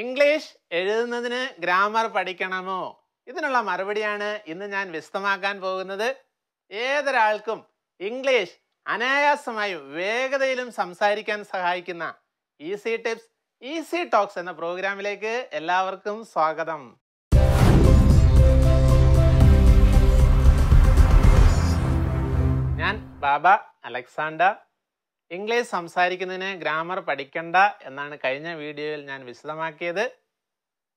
English എഴുതുന്നതിന് grammar പഠിക്കണമോ ഇതിനുള്ള മറുപടിയാണ് ഇന്ന് ഞാൻ വിശദമാക്കാൻ പോകുന്നത് ഏതൊരാൾക്കും ഇംഗ്ലീഷ് അനായാസമായും വേഗതയിലും സംസാരിക്കാൻ സഹായിക്കുന്ന ഈസി ടിപ്സ് ഈസി ടോക്സ് എന്ന പ്രോഗ്രാമിലേക്ക് എല്ലാവർക്കും സ്വാഗതം ഞാൻ ബാബ അലക്സാണ്ടർ ഇംഗ്ലീഷ് സംസാരിക്കുന്നതിന് ഗ്രാമർ പഠിക്കണ്ട എന്നാണ് കഴിഞ്ഞ വീഡിയോയിൽ ഞാൻ വിശദമാക്കിയത്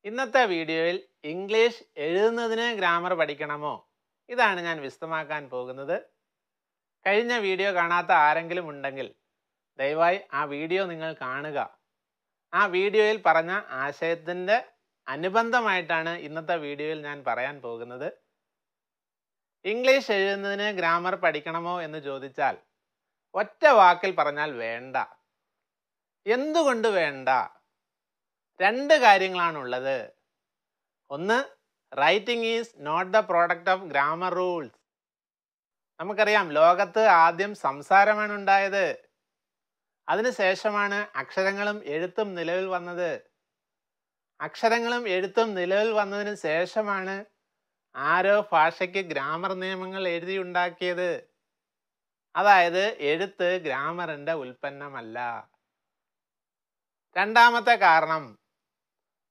ഇന്നത്തെ വീഡിയോയിൽ ഇംഗ്ലീഷ് എഴുതുന്നതിന് ഗ്രാമർ പഠിക്കണമോ ഇതാണ് ഞാൻ വിശദമാക്കാൻ പോകുന്നത് കഴിഞ്ഞ വീഡിയോ കാണാത്ത ആരെങ്കിലും ഉണ്ടെങ്കിൽ ദയവായി ആ വീഡിയോ നിങ്ങൾ കാണുക ആ വീഡിയോയിൽ പറഞ്ഞ ആശയത്തിൻ്റെ അനുബന്ധമായിട്ടാണ് ഇന്നത്തെ വീഡിയോയിൽ ഞാൻ പറയാൻ പോകുന്നത് ഇംഗ്ലീഷ് എഴുതുന്നതിന് ഗ്രാമർ പഠിക്കണമോ എന്ന് ചോദിച്ചാൽ ഒറ്റ വാക്കിൽ പറഞ്ഞാൽ വേണ്ട എന്തുകൊണ്ട് വേണ്ട രണ്ട് കാര്യങ്ങളാണുള്ളത് ഒന്ന് writing is not the product of grammar rules നമുക്കറിയാം ലോകത്ത് ആദ്യം സംസാരമാണ് ഉണ്ടായത് അതിനുശേഷമാണ് അക്ഷരങ്ങളും എഴുത്തും നിലവിൽ വന്നത് അക്ഷരങ്ങളും എഴുത്തും നിലവിൽ വന്നതിന് ശേഷമാണ് ആരോ ഭാഷയ്ക്ക് ഗ്രാമർ നിയമങ്ങൾ എഴുതിയുണ്ടാക്കിയത് അതായത് എഴുത്ത് ഗ്രാമറിൻ്റെ ഉൽപ്പന്നമല്ല രണ്ടാമത്തെ കാരണം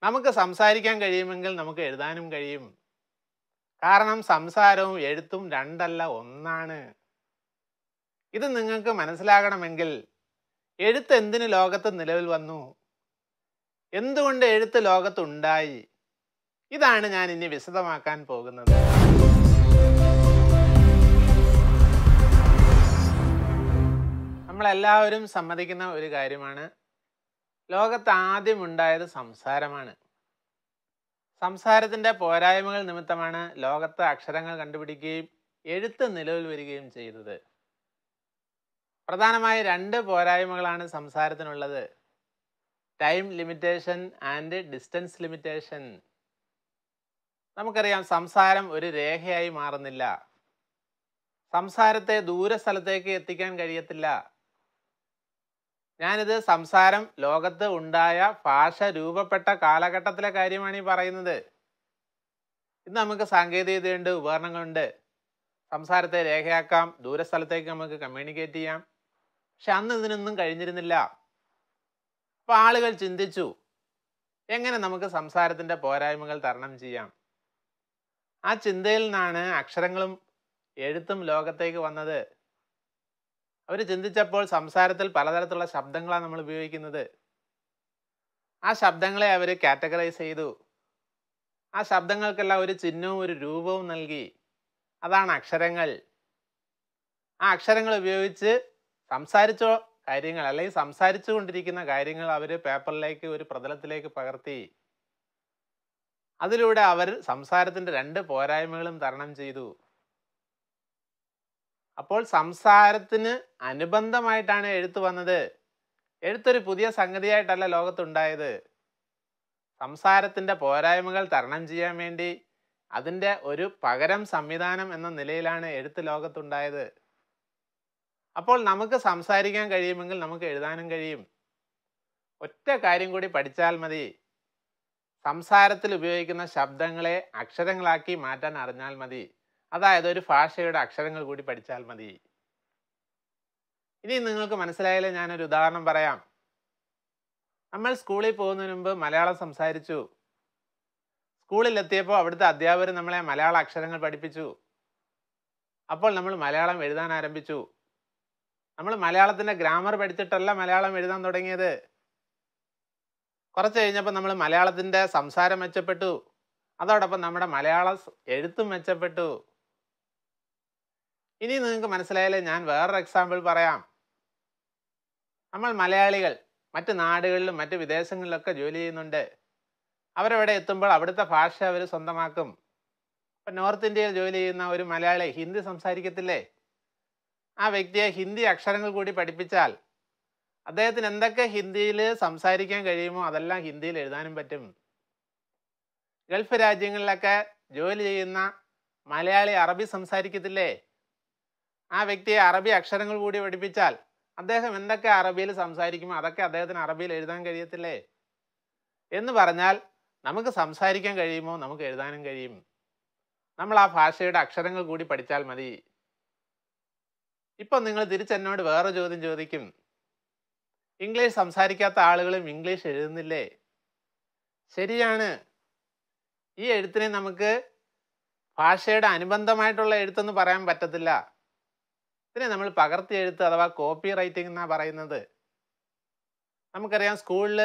നമുക്ക് സംസാരിക്കാൻ കഴിയുമെങ്കിൽ നമുക്ക് എഴുതാനും കഴിയും കാരണം സംസാരവും എഴുത്തും രണ്ടല്ല ഒന്നാണ് ഇത് നിങ്ങൾക്ക് മനസ്സിലാകണമെങ്കിൽ എഴുത്ത് എന്തിന് ലോകത്ത് നിലവിൽ വന്നു എന്തുകൊണ്ട് എഴുത്ത് ലോകത്തുണ്ടായി ഇതാണ് ഞാൻ ഇനി വിശദമാക്കാൻ പോകുന്നത് നമ്മളെല്ലാവരും സമ്മതിക്കുന്ന ഒരു കാര്യമാണ് ലോകത്ത് ആദ്യം ഉണ്ടായത് സംസാരമാണ് സംസാരത്തിൻ്റെ പോരായ്മകൾ നിമിത്തമാണ് ലോകത്ത് അക്ഷരങ്ങൾ കണ്ടുപിടിക്കുകയും എഴുത്ത് നിലവിൽ വരികയും ചെയ്തത് പ്രധാനമായി രണ്ട് പോരായ്മകളാണ് സംസാരത്തിനുള്ളത് time limitation and distance limitation നമുക്കറിയാം സംസാരം ഒരു രേഖയായി മാറുന്നില്ല സംസാരത്തെ ദൂരസ്ഥലത്തേക്ക് എത്തിക്കാൻ കഴിയത്തില്ല ഞാനിത് സംസാരം ലോകത്ത് ഉണ്ടായ ഭാഷ രൂപപ്പെട്ട കാലഘട്ടത്തിലെ കാര്യമാണ് ഈ പറയുന്നത് ഇന്ന് നമുക്ക് സാങ്കേതികതയുണ്ട് ഉപകരണങ്ങളുണ്ട് സംസാരത്തെ രേഖയാക്കാം ദൂരസ്ഥലത്തേക്ക് നമുക്ക് കമ്മ്യൂണിക്കേറ്റ് ചെയ്യാം പക്ഷെ അന്ന് ഇതിനൊന്നും കഴിഞ്ഞിരുന്നില്ല അപ്പോൾ ആളുകൾ ചിന്തിച്ചു എങ്ങനെ നമുക്ക് സംസാരത്തിൻ്റെ പോരായ്മകൾ തരണം ചെയ്യാം ആ ചിന്തയിൽ നിന്നാണ് അക്ഷരങ്ങളും എഴുത്തും ലോകത്തേക്ക് വന്നത് അവർ ചിന്തിച്ചപ്പോൾ സംസാരത്തിൽ പലതരത്തിലുള്ള ശബ്ദങ്ങളാണ് നമ്മൾ ഉപയോഗിക്കുന്നത് ആ ശബ്ദങ്ങളെ അവർ കാറ്റഗറൈസ് ചെയ്തു ആ ശബ്ദങ്ങൾക്കെല്ലാം ഒരു ചിഹ്നവും ഒരു രൂപവും നൽകി അതാണ് അക്ഷരങ്ങൾ ആ അക്ഷരങ്ങൾ ഉപയോഗിച്ച് സംസാരിച്ച കാര്യങ്ങൾ അല്ലെങ്കിൽ സംസാരിച്ചു കൊണ്ടിരിക്കുന്ന കാര്യങ്ങൾ അവർ പേപ്പറിലേക്ക് ഒരു പ്രതലത്തിലേക്ക് പകർത്തി അതിലൂടെ അവർ സംസാരത്തിൻ്റെ രണ്ട് പോരായ്മകളും തരണം ചെയ്തു അപ്പോൾ സംസാരത്തിന് അനുബന്ധമായിട്ടാണ് എഴുത്ത് വന്നത് എഴുത്തൊരു പുതിയ സംഗതിയായിട്ടല്ല ലോകത്തുണ്ടായത് സംസാരത്തിൻ്റെ പോരായ്മകൾ തരണം ചെയ്യാൻ വേണ്ടി അതിൻ്റെ ഒരു പകരം സംവിധാനം എന്ന നിലയിലാണ് എഴുത്ത് ലോകത്തുണ്ടായത് അപ്പോൾ നമുക്ക് സംസാരിക്കാൻ കഴിയുമെങ്കിൽ നമുക്ക് എഴുതാനും കഴിയും ഒറ്റ കാര്യം കൂടി പഠിച്ചാൽ മതി സംസാരത്തിൽ ഉപയോഗിക്കുന്ന ശബ്ദങ്ങളെ അക്ഷരങ്ങളാക്കി മാറ്റാൻ അറിഞ്ഞാൽ മതി അതായത് ഒരു ഭാഷയുടെ അക്ഷരങ്ങൾ കൂടി പഠിച്ചാൽ മതി ഇനി നിങ്ങൾക്ക് മനസ്സിലായാലേ ഞാനൊരു ഉദാഹരണം പറയാം നമ്മൾ സ്കൂളിൽ പോകുന്നതിന് മുമ്പ് മലയാളം സംസാരിച്ചു സ്കൂളിലെത്തിയപ്പോൾ അവിടുത്തെ അധ്യാപകർ നമ്മളെ മലയാള അക്ഷരങ്ങൾ പഠിപ്പിച്ചു അപ്പോൾ നമ്മൾ മലയാളം എഴുതാൻ ആരംഭിച്ചു നമ്മൾ മലയാളത്തിൻ്റെ ഗ്രാമർ പഠിച്ചിട്ടല്ല മലയാളം എഴുതാൻ തുടങ്ങിയത് കുറച്ച് കഴിഞ്ഞപ്പോൾ നമ്മൾ മലയാളത്തിൻ്റെ സംസാരം മെച്ചപ്പെട്ടു അതോടൊപ്പം നമ്മുടെ മലയാള എഴുത്തും മെച്ചപ്പെട്ടു ഇനി നിങ്ങൾക്ക് മനസ്സിലായാലേ ഞാൻ വേറൊരു എക്സാമ്പിൾ പറയാം നമ്മൾ മലയാളികൾ മറ്റ് നാടുകളിലും മറ്റ് വിദേശങ്ങളിലൊക്കെ ജോലി ചെയ്യുന്നുണ്ട് അവരവിടെ എത്തുമ്പോൾ അവിടുത്തെ ഭാഷ അവർ സ്വന്തമാക്കും ഇപ്പം നോർത്ത് ഇന്ത്യയിൽ ജോലി ചെയ്യുന്ന ഒരു മലയാളി ഹിന്ദി സംസാരിക്കത്തില്ലേ ആ വ്യക്തിയെ ഹിന്ദി അക്ഷരങ്ങൾ കൂടി പഠിപ്പിച്ചാൽ അദ്ദേഹത്തിന് എന്തൊക്കെ ഹിന്ദിയിൽ സംസാരിക്കാൻ കഴിയുമോ അതെല്ലാം ഹിന്ദിയിൽ എഴുതാനും പറ്റും ഗൾഫ് രാജ്യങ്ങളിലൊക്കെ ജോലി ചെയ്യുന്ന മലയാളി അറബി സംസാരിക്കത്തില്ലേ ആ വ്യക്തിയെ അറബി അക്ഷരങ്ങൾ കൂടി പഠിപ്പിച്ചാൽ അദ്ദേഹം എന്തൊക്കെ അറബിയിൽ സംസാരിക്കും അതൊക്കെ അദ്ദേഹത്തിന് അറബിയിൽ എഴുതാൻ കഴിയത്തില്ലേ എന്ന് പറഞ്ഞാൽ നമുക്ക് സംസാരിക്കാൻ കഴിയുമോ നമുക്ക് എഴുതാനും കഴിയും നമ്മൾ ആ ഭാഷയുടെ അക്ഷരങ്ങൾ കൂടി പഠിച്ചാൽ മതി ഇപ്പം നിങ്ങൾ തിരിച്ചെന്നോട് വേറെ ചോദ്യം ചോദിക്കും ഇംഗ്ലീഷ് സംസാരിക്കാത്ത ആളുകളും ഇംഗ്ലീഷ് എഴുതുന്നില്ലേ ശരിയാണ് ഈ എഴുത്തിനെ നമുക്ക് ഭാഷയുടെ അനുബന്ധമായിട്ടുള്ള എഴുത്തെന്ന് പറയാൻ പറ്റത്തില്ല ഇതിനെ നമ്മൾ പകർത്തി എഴുത്ത് അഥവാ കോപ്പി റൈറ്റിംഗ് എന്നാണ് പറയുന്നത് നമുക്കറിയാം സ്കൂളിൽ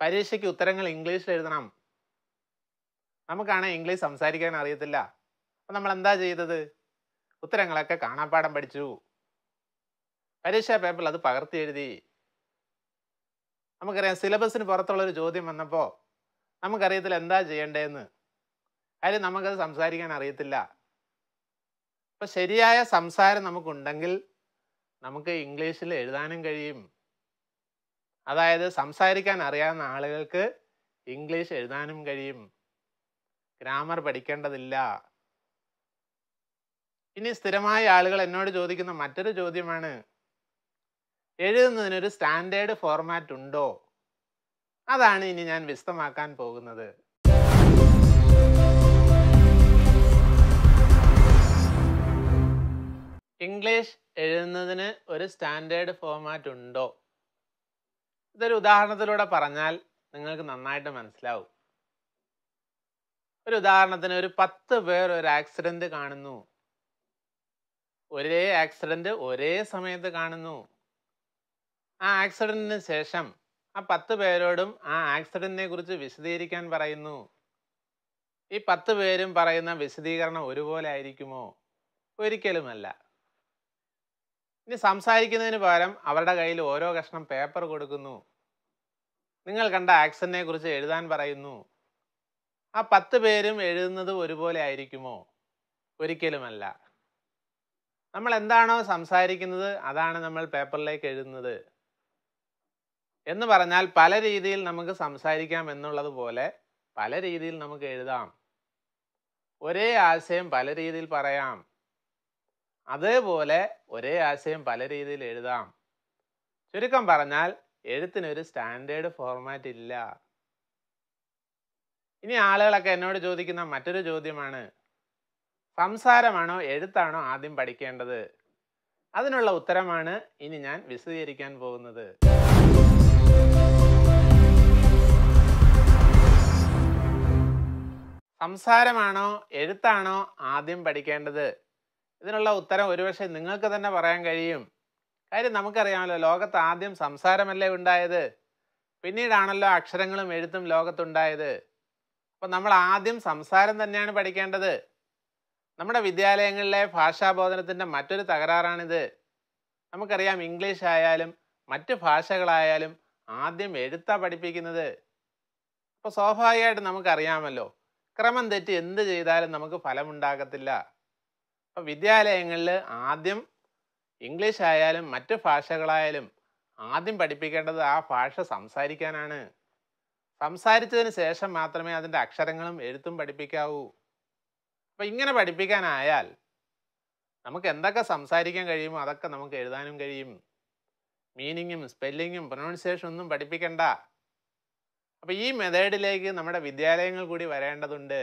പരീക്ഷയ്ക്ക് ഉത്തരങ്ങൾ ഇംഗ്ലീഷിൽ എഴുതണം നമുക്കാണെങ്കിൽ ഇംഗ്ലീഷ് സംസാരിക്കാൻ അറിയത്തില്ല അപ്പം നമ്മൾ എന്താ ചെയ്തത് ഉത്തരങ്ങളൊക്കെ കാണാപ്പാടം പഠിച്ചു പരീക്ഷാ പേപ്പറിൽ അത് പകർത്തി എഴുതി നമുക്കറിയാം സിലബസിന് ഒരു ചോദ്യം വന്നപ്പോൾ നമുക്കറിയത്തില്ല എന്താ ചെയ്യേണ്ടതെന്ന് കാര്യം നമുക്കത് സംസാരിക്കാൻ അറിയത്തില്ല അപ്പോൾ ശരിയായ സംസാരം നമുക്കുണ്ടെങ്കിൽ നമുക്ക് ഇംഗ്ലീഷിൽ എഴുതാനും കഴിയും അതായത് സംസാരിക്കാൻ അറിയാവുന്ന ആളുകൾക്ക് ഇംഗ്ലീഷ് എഴുതാനും കഴിയും ഗ്രാമർ പഠിക്കേണ്ടതില്ല ഇനി സ്ഥിരമായ ആളുകൾ എന്നോട് ചോദിക്കുന്ന മറ്റൊരു ചോദ്യമാണ് എഴുതുന്നതിനൊരു സ്റ്റാൻഡേർഡ് ഫോർമാറ്റ് ഉണ്ടോ അതാണ് ഇനി ഞാൻ വിശദമാക്കാൻ പോകുന്നത് ഇംഗ്ലീഷ് എഴുതുന്നതിന് ഒരു സ്റ്റാൻഡേർഡ് ഫോമാറ്റ് ഉണ്ടോ ഇതൊരു ഉദാഹരണത്തിലൂടെ പറഞ്ഞാൽ നിങ്ങൾക്ക് നന്നായിട്ട് മനസ്സിലാവും ഒരു ഉദാഹരണത്തിന് ഒരു പത്ത് പേർ ഒരു ആക്സിഡൻറ്റ് കാണുന്നു ഒരേ ആക്സിഡൻറ്റ് ഒരേ സമയത്ത് കാണുന്നു ആ ആക്സിഡൻറ്റിന് ശേഷം ആ പത്ത് പേരോടും ആ ആക്സിഡൻറ്റിനെ കുറിച്ച് വിശദീകരിക്കാൻ പറയുന്നു ഈ പത്ത് പേരും പറയുന്ന വിശദീകരണം ഒരുപോലെ ആയിരിക്കുമോ ഒരിക്കലുമല്ല ഇനി സംസാരിക്കുന്നതിന് പകരം അവരുടെ കയ്യിൽ ഓരോ കഷ്ണം പേപ്പർ കൊടുക്കുന്നു നിങ്ങൾ കണ്ട ആക്സിഡൻറ്റിനെ കുറിച്ച് എഴുതാൻ പറയുന്നു ആ പത്ത് പേരും എഴുതുന്നത് ഒരുപോലെ ആയിരിക്കുമോ ഒരിക്കലുമല്ല നമ്മൾ എന്താണോ സംസാരിക്കുന്നത് അതാണ് നമ്മൾ പേപ്പറിലേക്ക് എഴുതുന്നത് എന്ന് പറഞ്ഞാൽ പല രീതിയിൽ നമുക്ക് സംസാരിക്കാം എന്നുള്ളത് പോലെ പല രീതിയിൽ നമുക്ക് എഴുതാം ഒരേ ആശയം പല രീതിയിൽ പറയാം അതേപോലെ ഒരേ ആശയം പല രീതിയിൽ എഴുതാം ചുരുക്കം പറഞ്ഞാൽ എഴുത്തിനൊരു സ്റ്റാൻഡേർഡ് ഫോർമാറ്റ് ഇല്ല ഇനി ആളുകളൊക്കെ എന്നോട് ചോദിക്കുന്ന മറ്റൊരു ചോദ്യമാണ് സംസാരമാണോ എഴുത്താണോ ആദ്യം പഠിക്കേണ്ടത് അതിനുള്ള ഉത്തരമാണ് ഇനി ഞാൻ വിശദീകരിക്കാൻ പോകുന്നത് സംസാരമാണോ എഴുത്താണോ ആദ്യം പഠിക്കേണ്ടത് ഇതിനുള്ള ഉത്തരം ഒരുപക്ഷെ നിങ്ങൾക്ക് തന്നെ പറയാൻ കഴിയും കാര്യം നമുക്കറിയാമല്ലോ ലോകത്ത് ആദ്യം സംസാരമല്ലേ ഉണ്ടായത് പിന്നീടാണല്ലോ അക്ഷരങ്ങളും എഴുത്തും ലോകത്തുണ്ടായത് അപ്പം നമ്മൾ ആദ്യം സംസാരം തന്നെയാണ് പഠിക്കേണ്ടത് നമ്മുടെ വിദ്യാലയങ്ങളിലെ ഭാഷാബോധനത്തിൻ്റെ മറ്റൊരു തകരാറാണിത് നമുക്കറിയാം ഇംഗ്ലീഷ് ആയാലും മറ്റ് ഭാഷകളായാലും ആദ്യം എഴുത്താ പഠിപ്പിക്കുന്നത് അപ്പോൾ സ്വാഭാവികമായിട്ട് നമുക്കറിയാമല്ലോ ക്രമം തെറ്റി എന്ത് ചെയ്താലും നമുക്ക് ഫലമുണ്ടാകത്തില്ല അപ്പോൾ വിദ്യാലയങ്ങളിൽ ആദ്യം ഇംഗ്ലീഷ് ആയാലും മറ്റ് ഭാഷകളായാലും ആദ്യം പഠിപ്പിക്കേണ്ടത് ആ ഭാഷ സംസാരിക്കാനാണ് സംസാരിച്ചതിന് ശേഷം മാത്രമേ അതിൻ്റെ അക്ഷരങ്ങളും എഴുത്തും പഠിപ്പിക്കാവൂ അപ്പോൾ ഇങ്ങനെ പഠിപ്പിക്കാനായാൽ നമുക്ക് എന്തൊക്കെ സംസാരിക്കാൻ കഴിയുമോ അതൊക്കെ നമുക്ക് എഴുതാനും കഴിയും മീനിങ്ങും സ്പെല്ലിങ്ങും പ്രൊനൗൺസിയേഷൻ ഒന്നും പഠിപ്പിക്കണ്ട അപ്പോൾ ഈ മെത്തേഡിലേക്ക് നമ്മുടെ വിദ്യാലയങ്ങൾ കൂടി വരേണ്ടതുണ്ട്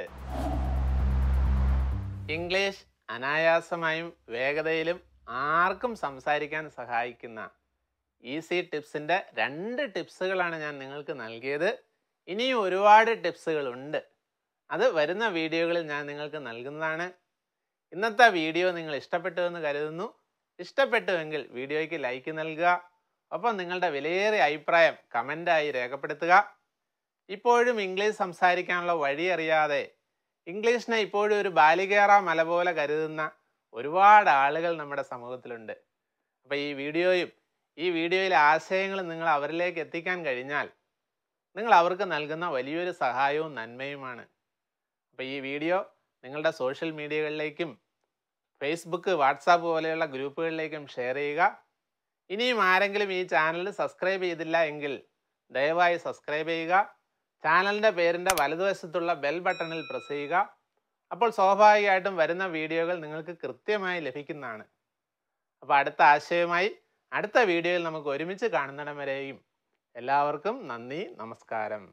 ഇംഗ്ലീഷ് അനായാസമായും വേഗതയിലും ആർക്കും സംസാരിക്കാൻ സഹായിക്കുന്ന ഈസി ടിപ്സിൻ്റെ രണ്ട് ടിപ്സുകളാണ് ഞാൻ നിങ്ങൾക്ക് നൽകിയത് ഇനിയും ഒരുപാട് ടിപ്സുകളുണ്ട് അത് വരുന്ന വീഡിയോകളിൽ ഞാൻ നിങ്ങൾക്ക് നൽകുന്നതാണ് ഇന്നത്തെ വീഡിയോ നിങ്ങൾ ഇഷ്ടപ്പെട്ടുവെന്ന് കരുതുന്നു ഇഷ്ടപ്പെട്ടുവെങ്കിൽ വീഡിയോയ്ക്ക് ലൈക്ക് നൽകുക ഒപ്പം നിങ്ങളുടെ വിലയേറിയ അഭിപ്രായം കമൻ്റായി രേഖപ്പെടുത്തുക ഇപ്പോഴും ഇംഗ്ലീഷ് സംസാരിക്കാനുള്ള വഴിയറിയാതെ ഇംഗ്ലീഷിനെ ഇപ്പോഴും ഒരു ബാലികേറ മല പോലെ കരുതുന്ന ഒരുപാട് ആളുകൾ നമ്മുടെ സമൂഹത്തിലുണ്ട് അപ്പോൾ ഈ വീഡിയോയും ഈ വീഡിയോയിലെ ആശയങ്ങൾ നിങ്ങൾ അവരിലേക്ക് എത്തിക്കാൻ കഴിഞ്ഞാൽ നിങ്ങൾ അവർക്ക് നൽകുന്ന വലിയൊരു സഹായവും നന്മയുമാണ് അപ്പോൾ ഈ വീഡിയോ നിങ്ങളുടെ സോഷ്യൽ മീഡിയകളിലേക്കും ഫേസ്ബുക്ക് വാട്സാപ്പ് പോലെയുള്ള ഗ്രൂപ്പുകളിലേക്കും ഷെയർ ചെയ്യുക ഇനിയും ആരെങ്കിലും ഈ ചാനൽ സബ്സ്ക്രൈബ് ചെയ്തില്ല എങ്കിൽ ദയവായി സബ്സ്ക്രൈബ് ചെയ്യുക ചാനലിൻ്റെ പേരിൻ്റെ വലതുവശത്തുള്ള ബെൽ ബട്ടണിൽ പ്രസ് ചെയ്യുക അപ്പോൾ സ്വാഭാവികമായിട്ടും വരുന്ന വീഡിയോകൾ നിങ്ങൾക്ക് കൃത്യമായി ലഭിക്കുന്നതാണ് അപ്പോൾ അടുത്ത ആശയവുമായി അടുത്ത വീഡിയോയിൽ നമുക്ക് ഒരുമിച്ച് കാണുന്നിടം വരെയും എല്ലാവർക്കും നന്ദി നമസ്കാരം